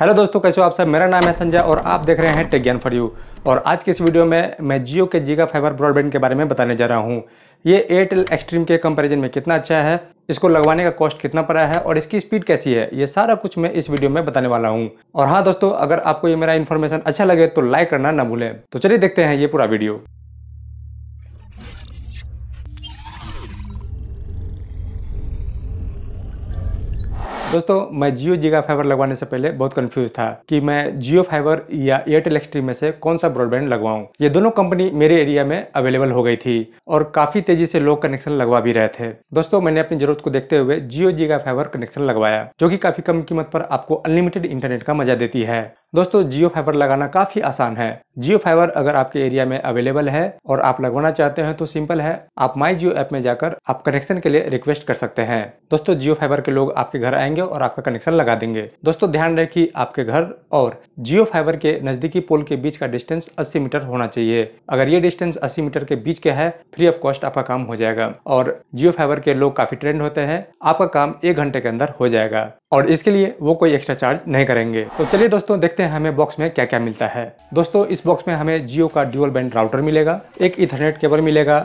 hello दोस्तों कैसे हो आप सब मेरा नाम है संजय और आप देख रहे हैं टेक फॉर यू और आज के इस वीडियो में मैं जियो के जीगा फाइबर ब्रॉडबैंड के बारे में बताने जा रहा हूँ ये एयरटेल एक्सट्रीम के कंपैरिजन में कितना अच्छा है इसको लगवाने का कॉस्ट कितना पड़ा है और इसकी स्पीड कैसी है ये सारा कुछ मैं इस वीडियो में बताने वाला हूँ और हाँ दोस्तों अगर आपको ये मेरा इन्फॉर्मेशन अच्छा लगे तो लाइक करना ना भूलें तो चलिए देखते हैं ये पूरा वीडियो दोस्तों मैं जियो जीगा फाइबर लगवाने से पहले बहुत कंफ्यूज था कि मैं जियो फाइबर या एयरटेल एक्सट्रीम में से कौन सा ब्रॉडबैंड लगवाऊं ये दोनों कंपनी मेरे एरिया में अवेलेबल हो गई थी और काफी तेजी से लोग कनेक्शन लगवा भी रहे थे दोस्तों मैंने अपनी जरूरत को देखते हुए जियो जीगा फाइबर कनेक्शन लगवाया जो की काफी कम कीमत पर आपको अनलिमिटेड इंटरनेट का मजा देती है दोस्तों जियो फाइबर लगाना काफी आसान है जियो फाइबर अगर आपके एरिया में अवेलेबल है और आप लगवाना चाहते हैं तो सिंपल है आप माई जियो ऐप में जाकर आप कनेक्शन के लिए रिक्वेस्ट कर सकते हैं दोस्तों जियो फाइबर के लोग आपके घर आएंगे जाएंगे और आपका कनेक्शन लगा देंगे दोस्तों ध्यान रहे कि आपके घर और जियो फाइबर के नजदीकी पोल के बीच का डिस्टेंस 80 मीटर होना चाहिए अगर ये डिस्टेंस 80 मीटर के बीच का है फ्री ऑफ कॉस्ट आपका काम हो जाएगा और जियो फाइबर के लोग काफी ट्रेंड होते हैं आपका काम एक घंटे के अंदर हो जाएगा और इसके लिए वो कोई एक्स्ट्रा चार्ज नहीं करेंगे तो चलिए दोस्तों देखते हैं हमें बॉक्स में क्या क्या मिलता है दोस्तों इस बॉक्स में हमें जियो का ड्यूअल बैंड राउटर मिलेगा एक इथरनेट केबल मिलेगा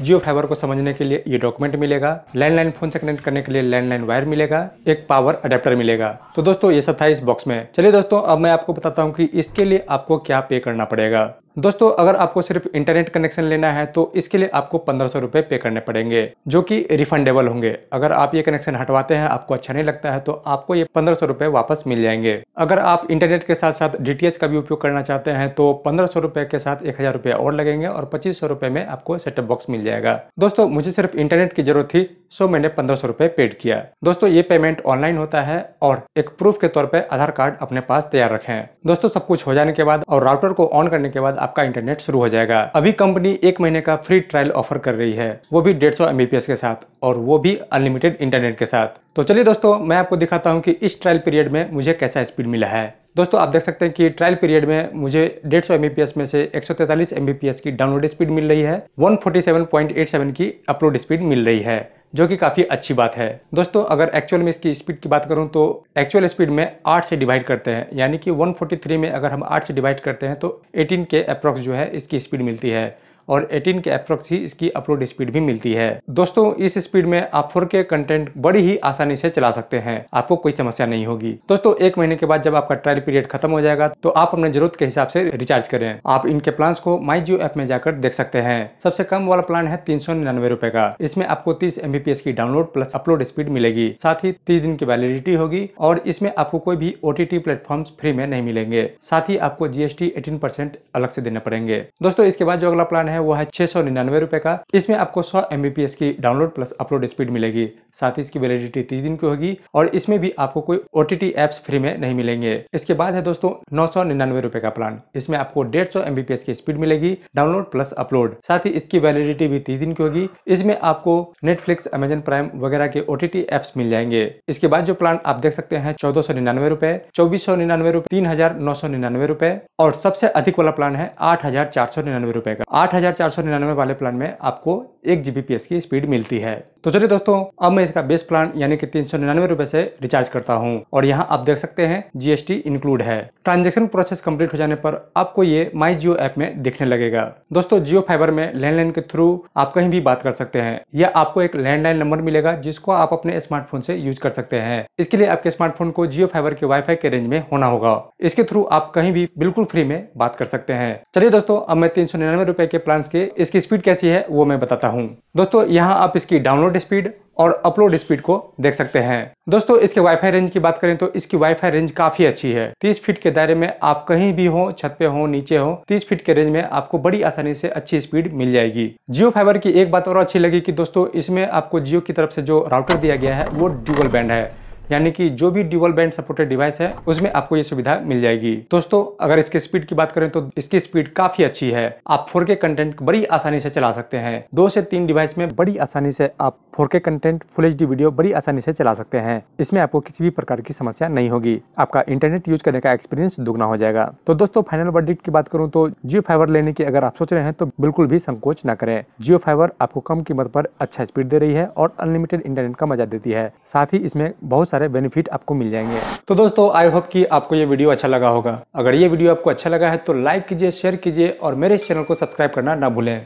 जियो फाइबर को समझने के लिए ये डॉक्यूमेंट मिलेगा लैंडलाइन फोन से कनेक्ट करने के लिए लैंडलाइन वायर मिलेगा एक पावर अडेप्टर मिलेगा तो दोस्तों ये सब था इस बॉक्स में चलिए दोस्तों अब मैं आपको बताता हूँ कि इसके लिए आपको क्या पे करना पड़ेगा दोस्तों अगर आपको सिर्फ इंटरनेट कनेक्शन लेना है तो इसके लिए आपको पंद्रह सौ रुपये पे करने पड़ेंगे जो कि रिफंडेबल होंगे अगर आप ये कनेक्शन हटवाते हैं आपको अच्छा नहीं लगता है तो आपको ये पंद्रह सौ रुपये वापस मिल जाएंगे अगर आप इंटरनेट के साथ साथ डी का भी उपयोग करना चाहते हैं तो पंद्रह सौ रुपये के साथ एक हजार रुपये और लगेंगे और पच्चीस सौ रुपये में आपको सेटअप बॉक्स मिल जाएगा दोस्तों मुझे सिर्फ इंटरनेट की जरूरत थी सो मैंने पंद्रह सौ रुपये पेड किया दोस्तों ये पेमेंट ऑनलाइन होता है और एक प्रूफ के तौर पर आधार कार्ड अपने पास तैयार रखें दोस्तों सब कुछ हो जाने के बाद और राउटर को ऑन करने के बाद आपका इंटरनेट शुरू हो जाएगा अभी कंपनी एक महीने का फ्री ट्रायल ऑफर कर रही है वो भी डेढ़ सौ एमबीपीएस के साथ और वो भी अनलिमिटेड इंटरनेट के साथ तो चलिए दोस्तों मैं आपको दिखाता हूँ कि इस ट्रायल पीरियड में मुझे कैसा स्पीड मिला है दोस्तों आप देख सकते हैं कि ट्रायल पीरियड में मुझे 150 एमबीपीएस में से 143 एमबीपीएस की डाउनलोड स्पीड मिल रही है 147.87 की अपलोड स्पीड मिल रही है जो कि काफ़ी अच्छी बात है दोस्तों अगर एक्चुअल में इसकी स्पीड की बात करूँ तो एक्चुअल स्पीड में आठ से डिवाइड करते हैं यानी कि 143 में अगर हम आठ से डिवाइड करते हैं तो एटीन के अप्रॉक्स जो है इसकी स्पीड मिलती है और 18 के अप्रोक्स ही इसकी अपलोड स्पीड भी मिलती है दोस्तों इस स्पीड में आप फोर के कंटेंट बड़ी ही आसानी से चला सकते हैं आपको कोई समस्या नहीं होगी दोस्तों एक महीने के बाद जब आपका ट्रायल पीरियड खत्म हो जाएगा तो आप अपने जरूरत के हिसाब से रिचार्ज करें आप इनके प्लान को माई जियो ऐप में जाकर देख सकते हैं सबसे कम वाला प्लान है तीन सौ निन्यानवे का इसमें आपको तीस एमबीपीएस की डाउनलोड प्लस अपलोड स्पीड मिलेगी साथ ही तीस दिन की वैलिडिटी होगी और इसमें आपको कोई भी ओ टी प्लेटफॉर्म फ्री में नहीं मिलेंगे साथ ही आपको जीएसटी एटीन परसेंट अलग से देने पड़ेंगे दोस्तों इसके बाद जो अगला प्लान है है वो है छह सौ निन्यानवे रुपए का इसमें आपको सौ एमबीपीएस की डाउनलोड प्लस अपलोड स्पीड मिलेगी साथ ही इसकी वैलिडिटी तीस दिन की होगी और इसमें भी आपको कोई ओ टी एप्स फ्री में नहीं मिलेंगे इसके बाद है दोस्तों नौ सौ निन्यानवे रुपए का प्लान इसमें आपको डेढ़ सौ एमबीपीएस की स्पीड मिलेगी डाउनलोड प्लस अपलोड साथ ही इसकी वैलिडिटी भी तीस दिन की होगी इसमें आपको नेटफ्लिक्स अमेजन प्राइम वगैरह के ओ एप्स मिल जाएंगे इसके बाद जो प्लान आप देख सकते हैं चौदह सौ निन्यानवे रुपए चौबीस सौ निन्यानवे रुपए तीन हजार नौ सौ निन्यानवे रुपए और सबसे अधिक वाला प्लान है आठ हजार चार सौ निन्यानवे रुपए का आठ हजार चार सौ निन्यानवे वाले प्लान में आपको एक जीबीपीएस की स्पीड मिलती है तो चलिए दोस्तों अब मैं इसका बेस प्लान यानी कि तीन सौ निन्यानवे से रिचार्ज करता हूँ और यहाँ आप देख सकते हैं जीएसटी इंक्लूड है ट्रांजेक्शन प्रोसेस कम्प्लीट हो जाने पर आपको ये माई जियो ऐप में दिखने लगेगा दोस्तों जियो फाइबर में लैंडलाइन के थ्रू आप कहीं भी बात कर सकते हैं या आपको एक लैंडलाइन नंबर मिलेगा जिसको आप अपने स्मार्टफोन से यूज कर सकते हैं इसके लिए आपके स्मार्टफोन को जियो फाइबर के वाईफाई के रेंज में होना होगा इसके थ्रू आप कहीं भी बिल्कुल फ्री में बात कर सकते हैं चलिए दोस्तों अब मैं तीन सौ निन्यानवे रुपए के प्लान के इसकी स्पीड कैसी है वो मैं बताता हूँ दोस्तों यहाँ आप इसकी डाउनलोड डाउनलोड स्पीड और अपलोड स्पीड को देख सकते हैं दोस्तों इसके वाईफाई रेंज की बात करें तो इसकी वाईफाई रेंज काफी अच्छी है 30 फीट के दायरे में आप कहीं भी हो छत पे हो नीचे हो 30 फीट के रेंज में आपको बड़ी आसानी से अच्छी स्पीड मिल जाएगी जियो फाइबर की एक बात और अच्छी लगी कि दोस्तों इसमें आपको जियो की तरफ से जो राउटर दिया गया है वो ड्यूबल बैंड है यानी कि जो भी ड्यूबल बैंड सपोर्टेड डिवाइस है उसमें आपको ये सुविधा मिल जाएगी दोस्तों अगर इसके स्पीड की बात करें तो इसकी स्पीड काफी अच्छी है आप फोर के कंटेंट बड़ी आसानी से चला सकते हैं दो से तीन डिवाइस में बड़ी आसानी से आप फोर के कंटेंट फुल एच वीडियो बड़ी आसानी से चला सकते हैं इसमें आपको किसी भी प्रकार की समस्या नहीं होगी आपका इंटरनेट यूज करने का एक्सपीरियंस दुगना हो जाएगा तो दोस्तों फाइनल वर्डिक्ट की बात करूँ तो जियो फाइवर लेने की अगर आप सोच रहे हैं तो बिल्कुल भी संकोच न करें जियो फाइवर आपको कम कीमत पर अच्छा स्पीड दे रही है और अनलिमिटेड इंटरनेट का मजा देती है साथ ही इसमें बहुत सारे बेनिफिट आपको मिल जाएंगे तो दोस्तों आई होप कि आपको ये वीडियो अच्छा लगा होगा अगर ये वीडियो आपको अच्छा लगा है तो लाइक कीजिए शेयर कीजिए और मेरे चैनल को सब्सक्राइब करना ना भूलें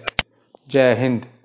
जय हिंद